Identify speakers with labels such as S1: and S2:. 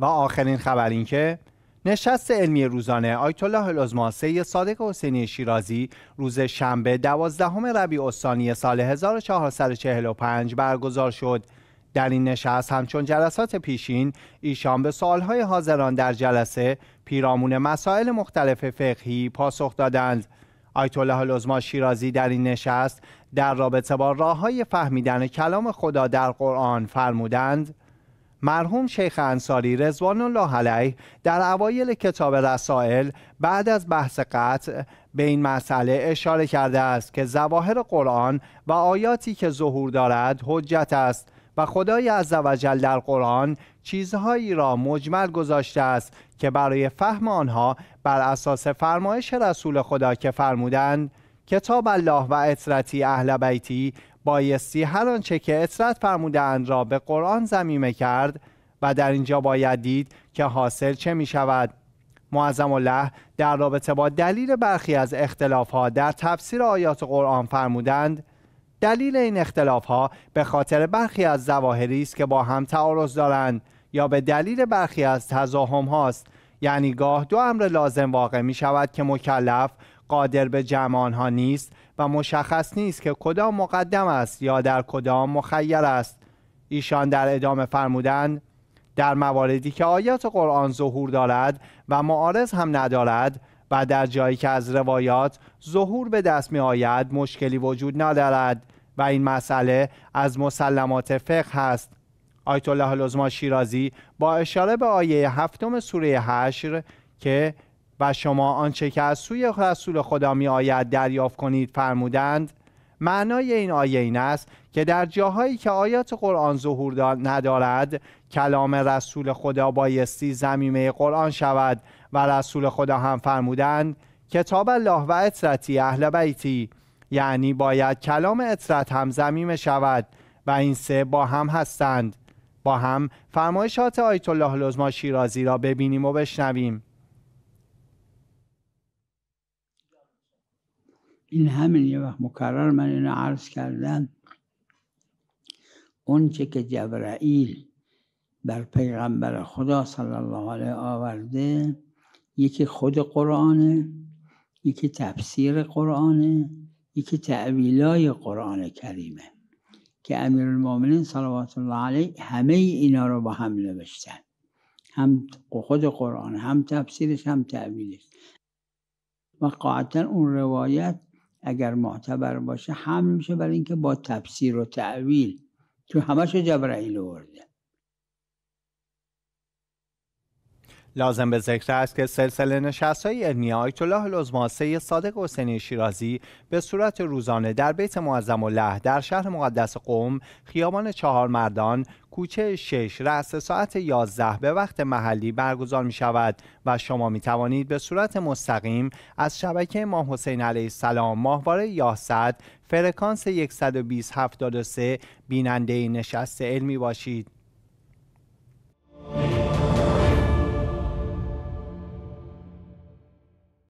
S1: و آخرین خبر اینکه نشست علمی روزانه آیت الله العظما صادق حسینی شیرازی روز شنبه دوازدهم ربیع الثانی سال 1445 برگزار شد در این نشست همچون جلسات پیشین ایشان به سوالهای حاضران در جلسه پیرامون مسائل مختلف فقهی پاسخ دادند آیت الله شیرازی در این نشست در رابطه با راه فهمیدن کلام خدا در قرآن فرمودند مرحوم شیخ انصاری رضوان الله علیه در اوایل کتاب رسائل بعد از بحث قطع به این مسئله اشاره کرده است که زواهر قرآن و آیاتی که ظهور دارد حجت است و خدای عزوجل در قرآن چیزهایی را مجمل گذاشته است که برای فهم آنها بر اساس فرمایش رسول خدا که فرمودند کتاب الله و اطرتی اهل بیتی بایستی هر آنچه که اطرت فرمودند را به قرآن زمیمه کرد و در اینجا باید دید که حاصل چه می شود معظم الله در رابطه با دلیل برخی از اختلاف ها در تفسیر آیات قرآن فرمودند دلیل این اختلاف ها به خاطر برخی از ظواهری است که با هم تعارض دارند یا به دلیل برخی از تزاهم هاست یعنی گاه دو امر لازم واقع می شود که مکلف قادر به جمع آنها نیست و مشخص نیست که کدام مقدم است یا در کدام مخیر است ایشان در ادامه فرمودند در مواردی که آیات قرآن ظهور دارد و معارض هم ندارد و در جایی که از روایات ظهور به دست می آید مشکلی وجود ندارد و این مسئله از مسلمات فقه هست آیت الله لزما شیرازی با اشاره به آیه هفتم سوره حشر که و شما آنچه که از سوی رسول خدا می آید دریافت کنید فرمودند معنای این آیه این است که در جاهایی که آیات قرآن ظهور ندارد کلام رسول خدا بایستی زمیمه قرآن شود و رسول خدا هم فرمودند کتاب الله و اطرتی اهل بیتی یعنی باید کلام اطرت هم زمیمه شود و این سه با هم هستند با هم فرمایشات آیت الله لزما شیرازی را ببینیم و بشنویم
S2: این همین یه وقت مکرر من اینو عرض کردم اونچه که جبرائیل بر پیغمبر خدا صلی الله علیه آورده یکی خود قرآنه یکی تفسیر قرآنه یکی تعویلای قرآن کریمه که امیر المومنین صلوات الله علیه همه اینا رو با هم نوشتن هم خود قرآن هم تفسیرش هم تعویلش و قاعدتا اون روایت اگر معتبر باشه هم میشه برای اینکه با تفسیر و تعویل تو همش جبرئیل ورده
S1: لازم به ذکر است که سلسله نشستهای علمی آیت الله العظما صادق حسینی شیرازی به صورت روزانه در بیت معظم الله در شهر مقدس قوم خیابان چهار مردان کوچه شش رأس ساعت 11 به وقت محلی برگزار می شود و شما می توانید به صورت مستقیم از شبکه ماه حسین علیه السلام ماهواره یاسد فرکانس 120 بیننده نشست علمی باشید.